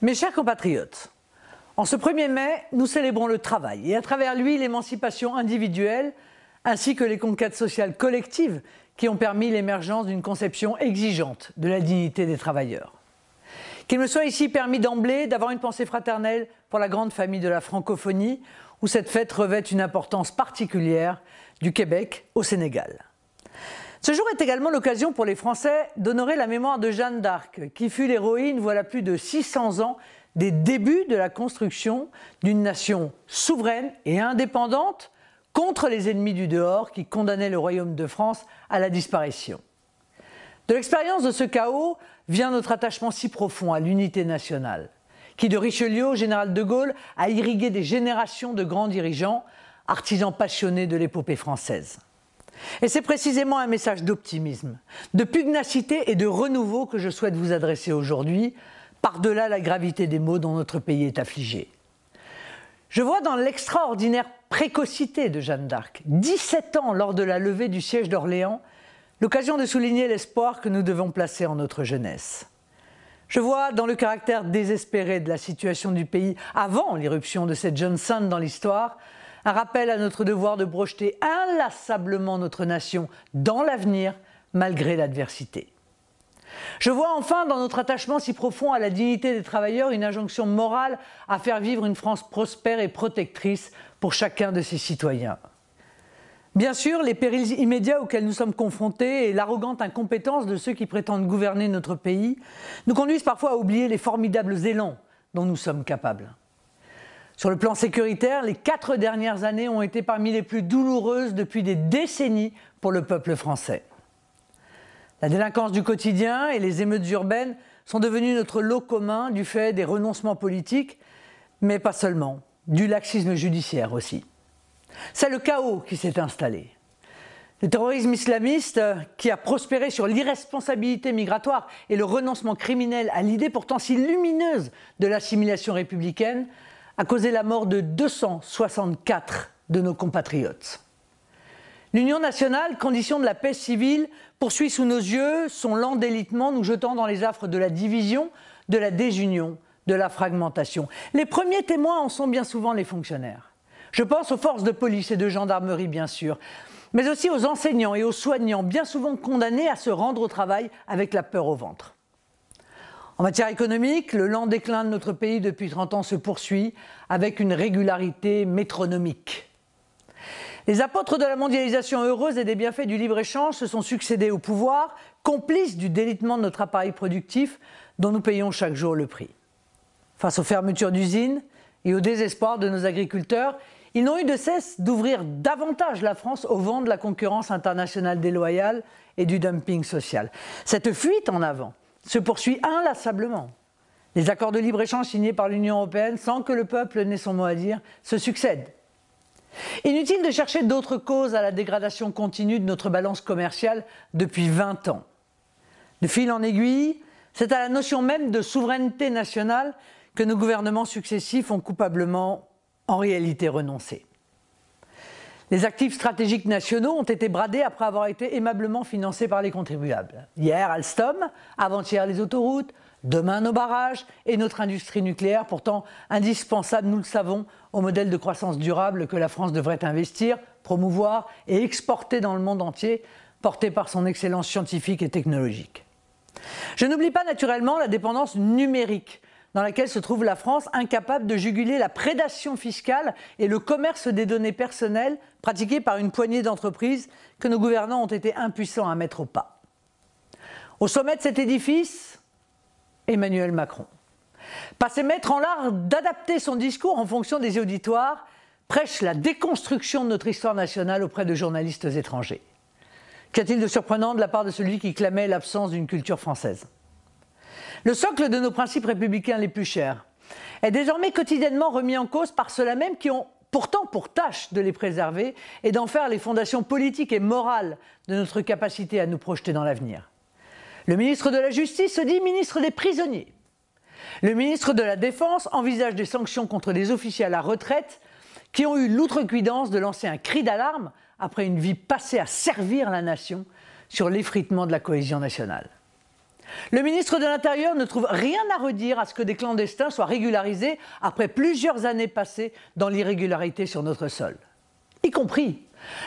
Mes chers compatriotes, en ce 1er mai, nous célébrons le travail et à travers lui l'émancipation individuelle ainsi que les conquêtes sociales collectives qui ont permis l'émergence d'une conception exigeante de la dignité des travailleurs. Qu'il me soit ici permis d'emblée d'avoir une pensée fraternelle pour la grande famille de la francophonie où cette fête revêt une importance particulière du Québec au Sénégal. Ce jour est également l'occasion pour les Français d'honorer la mémoire de Jeanne d'Arc, qui fut l'héroïne, voilà plus de 600 ans, des débuts de la construction d'une nation souveraine et indépendante contre les ennemis du dehors qui condamnaient le royaume de France à la disparition. De l'expérience de ce chaos vient notre attachement si profond à l'unité nationale, qui de Richelieu au général de Gaulle a irrigué des générations de grands dirigeants, artisans passionnés de l'épopée française. Et c'est précisément un message d'optimisme, de pugnacité et de renouveau que je souhaite vous adresser aujourd'hui, par-delà la gravité des maux dont notre pays est affligé. Je vois dans l'extraordinaire précocité de Jeanne d'Arc, 17 ans lors de la levée du siège d'Orléans, l'occasion de souligner l'espoir que nous devons placer en notre jeunesse. Je vois dans le caractère désespéré de la situation du pays avant l'irruption de cette jeune sainte dans l'histoire un rappel à notre devoir de projeter inlassablement notre nation dans l'avenir malgré l'adversité. Je vois enfin dans notre attachement si profond à la dignité des travailleurs une injonction morale à faire vivre une France prospère et protectrice pour chacun de ses citoyens. Bien sûr, les périls immédiats auxquels nous sommes confrontés et l'arrogante incompétence de ceux qui prétendent gouverner notre pays nous conduisent parfois à oublier les formidables élans dont nous sommes capables. Sur le plan sécuritaire, les quatre dernières années ont été parmi les plus douloureuses depuis des décennies pour le peuple français. La délinquance du quotidien et les émeutes urbaines sont devenues notre lot commun du fait des renoncements politiques, mais pas seulement, du laxisme judiciaire aussi. C'est le chaos qui s'est installé. Le terrorisme islamiste, euh, qui a prospéré sur l'irresponsabilité migratoire et le renoncement criminel à l'idée pourtant si lumineuse de l'assimilation républicaine, a causé la mort de 264 de nos compatriotes. L'Union nationale, condition de la paix civile, poursuit sous nos yeux son lent délitement, nous jetant dans les affres de la division, de la désunion, de la fragmentation. Les premiers témoins en sont bien souvent les fonctionnaires. Je pense aux forces de police et de gendarmerie, bien sûr, mais aussi aux enseignants et aux soignants, bien souvent condamnés à se rendre au travail avec la peur au ventre. En matière économique, le lent déclin de notre pays depuis 30 ans se poursuit avec une régularité métronomique. Les apôtres de la mondialisation heureuse et des bienfaits du libre-échange se sont succédés au pouvoir, complices du délitement de notre appareil productif dont nous payons chaque jour le prix. Face aux fermetures d'usines et au désespoir de nos agriculteurs, ils n'ont eu de cesse d'ouvrir davantage la France au vent de la concurrence internationale déloyale et du dumping social. Cette fuite en avant se poursuit inlassablement. Les accords de libre-échange signés par l'Union européenne sans que le peuple n'ait son mot à dire se succèdent. Inutile de chercher d'autres causes à la dégradation continue de notre balance commerciale depuis 20 ans. De fil en aiguille, c'est à la notion même de souveraineté nationale que nos gouvernements successifs ont coupablement en réalité renoncé. Les actifs stratégiques nationaux ont été bradés après avoir été aimablement financés par les contribuables. Hier, Alstom, avant-hier, les autoroutes, demain, nos barrages et notre industrie nucléaire, pourtant indispensable, nous le savons, au modèle de croissance durable que la France devrait investir, promouvoir et exporter dans le monde entier, porté par son excellence scientifique et technologique. Je n'oublie pas naturellement la dépendance numérique dans laquelle se trouve la France, incapable de juguler la prédation fiscale et le commerce des données personnelles pratiquées par une poignée d'entreprises que nos gouvernants ont été impuissants à mettre au pas. Au sommet de cet édifice, Emmanuel Macron. Passé maître en l'art d'adapter son discours en fonction des auditoires, prêche la déconstruction de notre histoire nationale auprès de journalistes étrangers. Qu'y a-t-il de surprenant de la part de celui qui clamait l'absence d'une culture française le socle de nos principes républicains les plus chers est désormais quotidiennement remis en cause par ceux-là même qui ont pourtant pour tâche de les préserver et d'en faire les fondations politiques et morales de notre capacité à nous projeter dans l'avenir. Le ministre de la Justice se dit ministre des prisonniers. Le ministre de la Défense envisage des sanctions contre les officiers à la retraite qui ont eu l'outrecuidance de lancer un cri d'alarme après une vie passée à servir la nation sur l'effritement de la cohésion nationale. Le ministre de l'Intérieur ne trouve rien à redire à ce que des clandestins soient régularisés après plusieurs années passées dans l'irrégularité sur notre sol. Y compris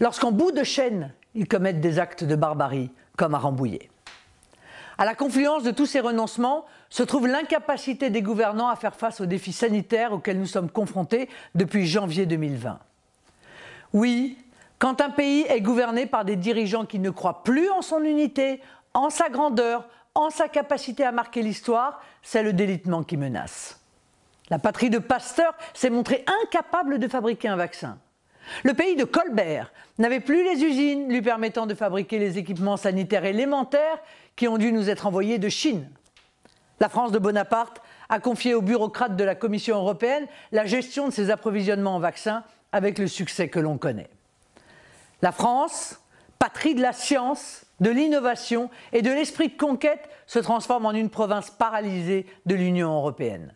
lorsqu'en bout de chaîne, ils commettent des actes de barbarie, comme à Rambouillet. À la confluence de tous ces renoncements se trouve l'incapacité des gouvernants à faire face aux défis sanitaires auxquels nous sommes confrontés depuis janvier 2020. Oui, quand un pays est gouverné par des dirigeants qui ne croient plus en son unité, en sa grandeur, en sa capacité à marquer l'histoire, c'est le délitement qui menace. La patrie de Pasteur s'est montrée incapable de fabriquer un vaccin. Le pays de Colbert n'avait plus les usines lui permettant de fabriquer les équipements sanitaires élémentaires qui ont dû nous être envoyés de Chine. La France de Bonaparte a confié aux bureaucrates de la Commission européenne la gestion de ses approvisionnements en vaccins avec le succès que l'on connaît. La France, patrie de la science, de l'innovation et de l'esprit de conquête se transforme en une province paralysée de l'Union européenne.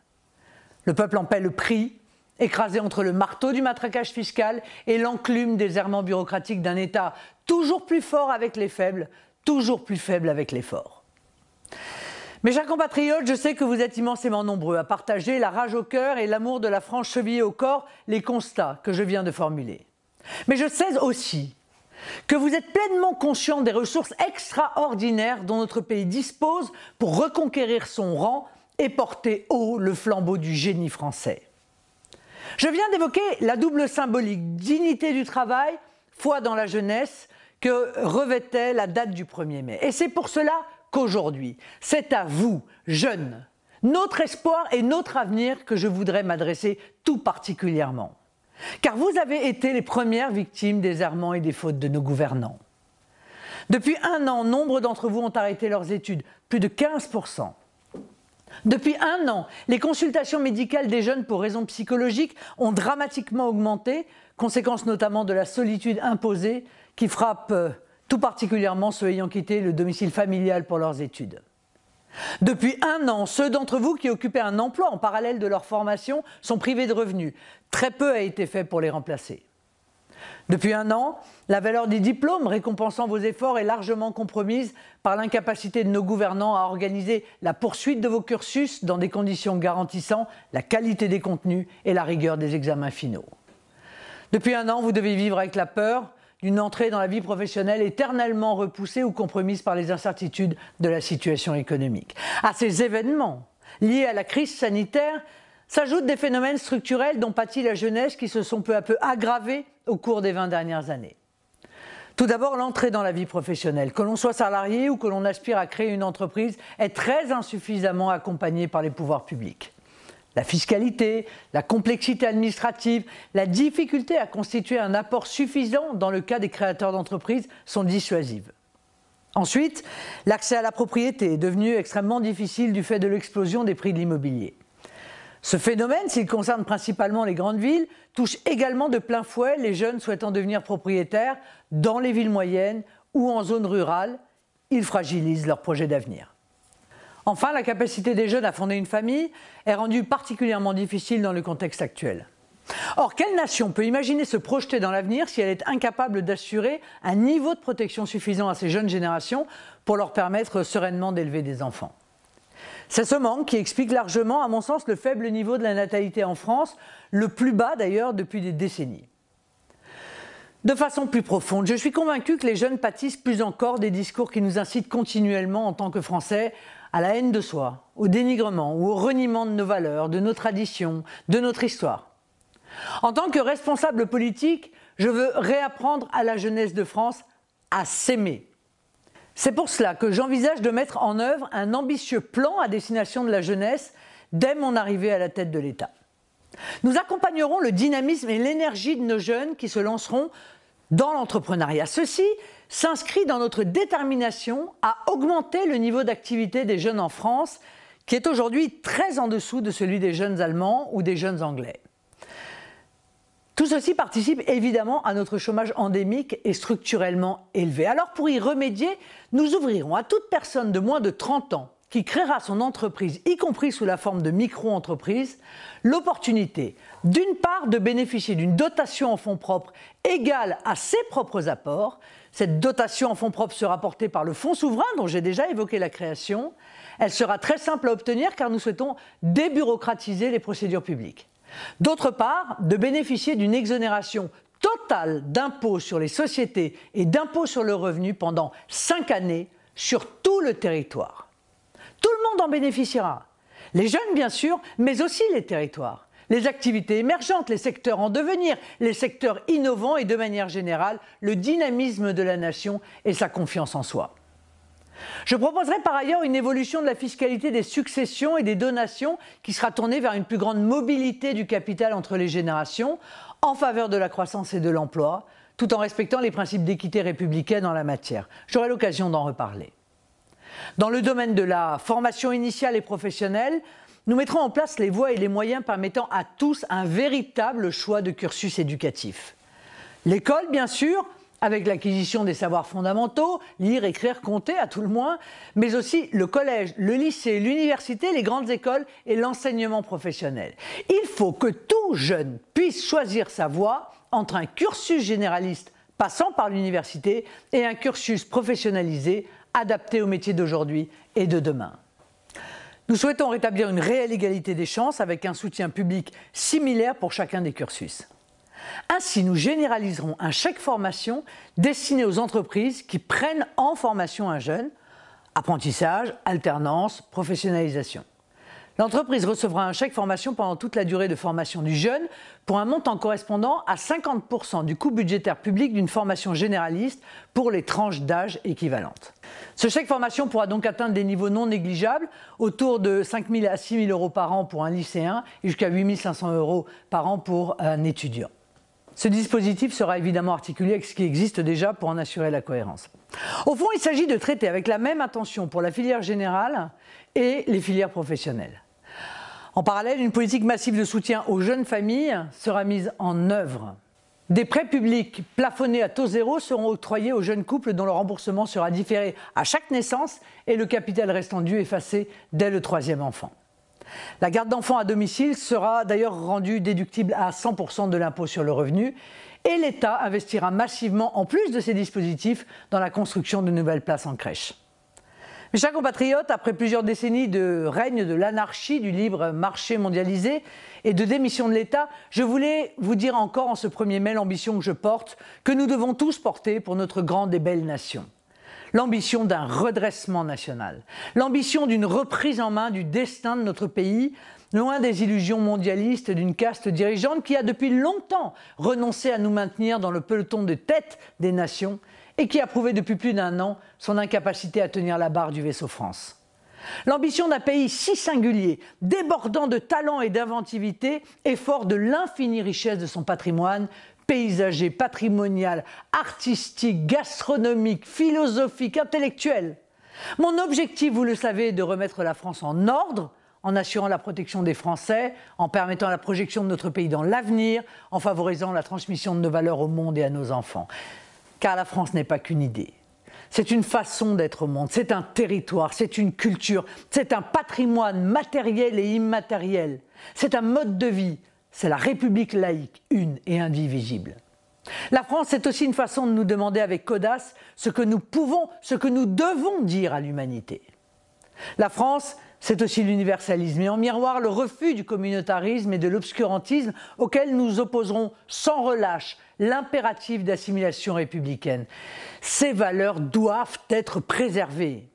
Le peuple en paie le prix, écrasé entre le marteau du matraquage fiscal et l'enclume des errements bureaucratiques d'un État toujours plus fort avec les faibles, toujours plus faible avec les forts. Mes chers compatriotes, je sais que vous êtes immensément nombreux à partager la rage au cœur et l'amour de la France chevillée au corps, les constats que je viens de formuler. Mais je sais aussi que vous êtes pleinement conscient des ressources extraordinaires dont notre pays dispose pour reconquérir son rang et porter haut le flambeau du génie français. Je viens d'évoquer la double symbolique dignité du travail, foi dans la jeunesse, que revêtait la date du 1er mai. Et c'est pour cela qu'aujourd'hui, c'est à vous, jeunes, notre espoir et notre avenir que je voudrais m'adresser tout particulièrement. Car vous avez été les premières victimes des errements et des fautes de nos gouvernants. Depuis un an, nombre d'entre vous ont arrêté leurs études, plus de 15%. Depuis un an, les consultations médicales des jeunes pour raisons psychologiques ont dramatiquement augmenté, conséquence notamment de la solitude imposée qui frappe euh, tout particulièrement ceux ayant quitté le domicile familial pour leurs études. Depuis un an, ceux d'entre vous qui occupaient un emploi en parallèle de leur formation sont privés de revenus. Très peu a été fait pour les remplacer. Depuis un an, la valeur des diplômes récompensant vos efforts est largement compromise par l'incapacité de nos gouvernants à organiser la poursuite de vos cursus dans des conditions garantissant la qualité des contenus et la rigueur des examens finaux. Depuis un an, vous devez vivre avec la peur, d'une entrée dans la vie professionnelle éternellement repoussée ou compromise par les incertitudes de la situation économique. À ces événements liés à la crise sanitaire s'ajoutent des phénomènes structurels dont pâtit la jeunesse qui se sont peu à peu aggravés au cours des 20 dernières années. Tout d'abord, l'entrée dans la vie professionnelle. Que l'on soit salarié ou que l'on aspire à créer une entreprise est très insuffisamment accompagnée par les pouvoirs publics. La fiscalité, la complexité administrative, la difficulté à constituer un apport suffisant dans le cas des créateurs d'entreprises sont dissuasives. Ensuite, l'accès à la propriété est devenu extrêmement difficile du fait de l'explosion des prix de l'immobilier. Ce phénomène, s'il concerne principalement les grandes villes, touche également de plein fouet les jeunes souhaitant devenir propriétaires dans les villes moyennes ou en zone rurale. Ils fragilisent leur projet d'avenir. Enfin, la capacité des jeunes à fonder une famille est rendue particulièrement difficile dans le contexte actuel. Or, quelle nation peut imaginer se projeter dans l'avenir si elle est incapable d'assurer un niveau de protection suffisant à ces jeunes générations pour leur permettre sereinement d'élever des enfants c'est ce manque qui explique largement, à mon sens, le faible niveau de la natalité en France, le plus bas d'ailleurs depuis des décennies. De façon plus profonde, je suis convaincu que les jeunes pâtissent plus encore des discours qui nous incitent continuellement en tant que Français à la haine de soi, au dénigrement ou au reniement de nos valeurs, de nos traditions, de notre histoire. En tant que responsable politique, je veux réapprendre à la jeunesse de France à s'aimer. C'est pour cela que j'envisage de mettre en œuvre un ambitieux plan à destination de la jeunesse dès mon arrivée à la tête de l'État. Nous accompagnerons le dynamisme et l'énergie de nos jeunes qui se lanceront dans l'entrepreneuriat. Ceci s'inscrit dans notre détermination à augmenter le niveau d'activité des jeunes en France, qui est aujourd'hui très en dessous de celui des jeunes Allemands ou des jeunes Anglais. Tout ceci participe évidemment à notre chômage endémique et structurellement élevé. Alors pour y remédier, nous ouvrirons à toute personne de moins de 30 ans qui créera son entreprise, y compris sous la forme de micro-entreprise, l'opportunité, d'une part, de bénéficier d'une dotation en fonds propres égale à ses propres apports. Cette dotation en fonds propres sera portée par le fonds souverain dont j'ai déjà évoqué la création. Elle sera très simple à obtenir car nous souhaitons débureaucratiser les procédures publiques. D'autre part, de bénéficier d'une exonération totale d'impôts sur les sociétés et d'impôts sur le revenu pendant cinq années sur tout le territoire. Tout le monde en bénéficiera. Les jeunes, bien sûr, mais aussi les territoires. Les activités émergentes, les secteurs en devenir, les secteurs innovants et de manière générale, le dynamisme de la nation et sa confiance en soi. Je proposerai par ailleurs une évolution de la fiscalité des successions et des donations qui sera tournée vers une plus grande mobilité du capital entre les générations en faveur de la croissance et de l'emploi, tout en respectant les principes d'équité républicaine en la matière. J'aurai l'occasion d'en reparler. Dans le domaine de la formation initiale et professionnelle, nous mettrons en place les voies et les moyens permettant à tous un véritable choix de cursus éducatif. L'école, bien sûr, avec l'acquisition des savoirs fondamentaux, lire, écrire, compter à tout le moins, mais aussi le collège, le lycée, l'université, les grandes écoles et l'enseignement professionnel. Il faut que tout jeune puisse choisir sa voie entre un cursus généraliste passant par l'université et un cursus professionnalisé adapté aux métiers d'aujourd'hui et de demain. Nous souhaitons rétablir une réelle égalité des chances avec un soutien public similaire pour chacun des cursus. Ainsi, nous généraliserons un chèque formation destiné aux entreprises qui prennent en formation un jeune, apprentissage, alternance, professionnalisation. L'entreprise recevra un chèque formation pendant toute la durée de formation du jeune pour un montant correspondant à 50% du coût budgétaire public d'une formation généraliste pour les tranches d'âge équivalentes. Ce chèque formation pourra donc atteindre des niveaux non négligeables, autour de 5 000 à 6 000 euros par an pour un lycéen et jusqu'à 8 500 euros par an pour un étudiant. Ce dispositif sera évidemment articulé avec ce qui existe déjà pour en assurer la cohérence. Au fond, il s'agit de traiter avec la même attention pour la filière générale et les filières professionnelles. En parallèle, une politique massive de soutien aux jeunes familles sera mise en œuvre. Des prêts publics plafonnés à taux zéro seront octroyés aux jeunes couples dont le remboursement sera différé à chaque naissance et le capital restant dû effacé dès le troisième enfant. La garde d'enfants à domicile sera d'ailleurs rendue déductible à 100% de l'impôt sur le revenu et l'État investira massivement en plus de ces dispositifs dans la construction de nouvelles places en crèche. Mes chers compatriotes, après plusieurs décennies de règne de l'anarchie, du libre marché mondialisé et de démission de l'État, je voulais vous dire encore en ce premier mai l'ambition que je porte, que nous devons tous porter pour notre grande et belle nation. L'ambition d'un redressement national, l'ambition d'une reprise en main du destin de notre pays, loin des illusions mondialistes d'une caste dirigeante qui a depuis longtemps renoncé à nous maintenir dans le peloton de tête des nations et qui a prouvé depuis plus d'un an son incapacité à tenir la barre du vaisseau France. L'ambition d'un pays si singulier, débordant de talent et d'inventivité, est fort de l'infinie richesse de son patrimoine, paysager, patrimonial, artistique, gastronomique, philosophique, intellectuel. Mon objectif, vous le savez, est de remettre la France en ordre, en assurant la protection des Français, en permettant la projection de notre pays dans l'avenir, en favorisant la transmission de nos valeurs au monde et à nos enfants. Car la France n'est pas qu'une idée. C'est une façon d'être au monde, c'est un territoire, c'est une culture, c'est un patrimoine matériel et immatériel, c'est un mode de vie, c'est la République laïque, une et indivisible. La France, c'est aussi une façon de nous demander avec audace ce que nous pouvons, ce que nous devons dire à l'humanité. La France, c'est aussi l'universalisme et en miroir le refus du communautarisme et de l'obscurantisme auquel nous opposerons sans relâche l'impératif d'assimilation républicaine. Ces valeurs doivent être préservées.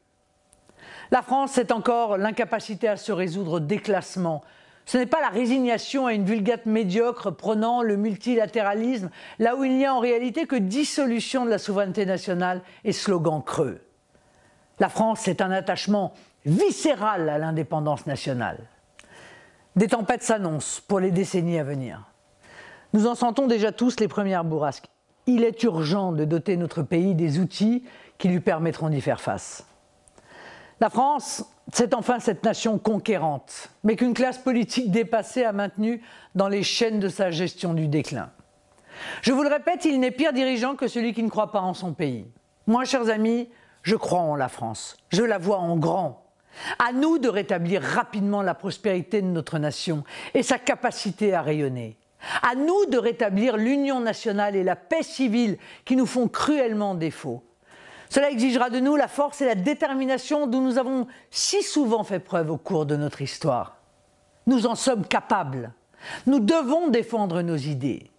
La France, est encore l'incapacité à se résoudre au déclassement. Ce n'est pas la résignation à une vulgate médiocre prenant le multilatéralisme, là où il n'y a en réalité que dissolution de la souveraineté nationale et slogan creux. La France, c'est un attachement viscérale à l'indépendance nationale. Des tempêtes s'annoncent pour les décennies à venir. Nous en sentons déjà tous les premières bourrasques. Il est urgent de doter notre pays des outils qui lui permettront d'y faire face. La France, c'est enfin cette nation conquérante, mais qu'une classe politique dépassée a maintenue dans les chaînes de sa gestion du déclin. Je vous le répète, il n'est pire dirigeant que celui qui ne croit pas en son pays. Moi, chers amis, je crois en la France. Je la vois en grand. À nous de rétablir rapidement la prospérité de notre nation et sa capacité à rayonner. À nous de rétablir l'union nationale et la paix civile qui nous font cruellement défaut. Cela exigera de nous la force et la détermination dont nous avons si souvent fait preuve au cours de notre histoire. Nous en sommes capables. Nous devons défendre nos idées.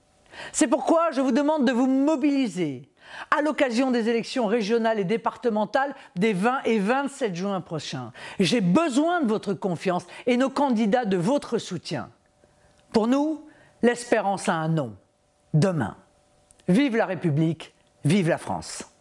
C'est pourquoi je vous demande de vous mobiliser à l'occasion des élections régionales et départementales des 20 et 27 juin prochains. J'ai besoin de votre confiance et nos candidats de votre soutien. Pour nous, l'espérance a un nom. Demain. Vive la République, vive la France.